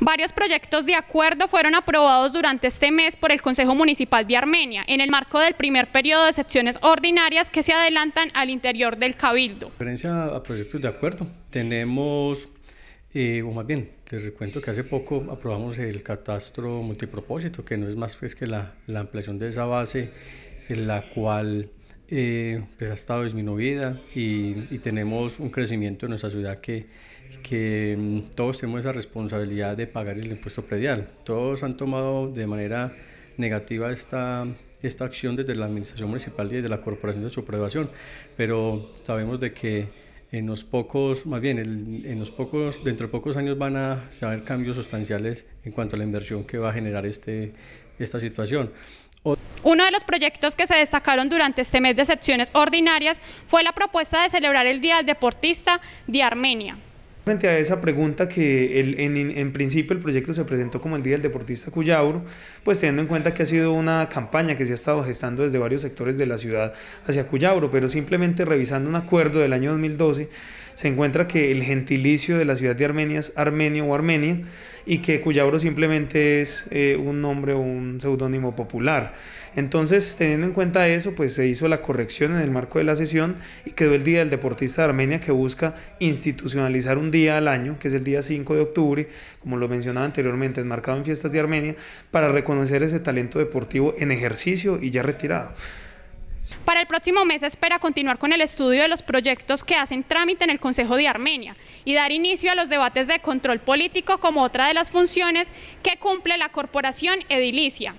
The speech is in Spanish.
Varios proyectos de acuerdo fueron aprobados durante este mes por el Consejo Municipal de Armenia, en el marco del primer periodo de excepciones ordinarias que se adelantan al interior del Cabildo. referencia a proyectos de acuerdo, tenemos, eh, o más bien, les recuento que hace poco aprobamos el catastro multipropósito, que no es más pues, que la, la ampliación de esa base, en la cual eh, pues ha estado disminuida y, tenemos un crecimiento en nuestra ciudad que, que mm, todos tenemos esa responsabilidad de pagar el impuesto predial. Todos han tomado de manera negativa esta, acción desde la Administración Municipal y desde la Corporación de Supervación, pero sabemos de que en los pocos, más bien, en los pocos, dentro de pocos años van a, haber cambios sustanciales en cuanto a la inversión que va a generar este, esta situación. Uno de los proyectos que se destacaron durante este mes de secciones ordinarias fue la propuesta de celebrar el Día del Deportista de Armenia. Frente a esa pregunta que en, en, principio el proyecto se presentó como el Día del Deportista Cuyauro, pues teniendo en cuenta que ha sido una campaña que se ha estado gestando desde varios sectores de la ciudad hacia Cuyauro, pero simplemente revisando un acuerdo del año 2012 se encuentra que el gentilicio de la ciudad de Armenia es Armenio o Armenia, y que Cuyauro simplemente es eh, un nombre o un seudónimo popular. Entonces, teniendo en cuenta eso, pues se hizo la corrección en el marco de la sesión y quedó el Día del Deportista de Armenia que busca institucionalizar un día al año, que es el día 5 de octubre, como lo mencionaba anteriormente, enmarcado en fiestas de Armenia, para reconocer ese talento deportivo en ejercicio y ya retirado. Para el próximo mes espera continuar con el estudio de los proyectos que hacen trámite en el Consejo de Armenia y dar inicio a los debates de control político como otra de las funciones que cumple la Corporación Edilicia.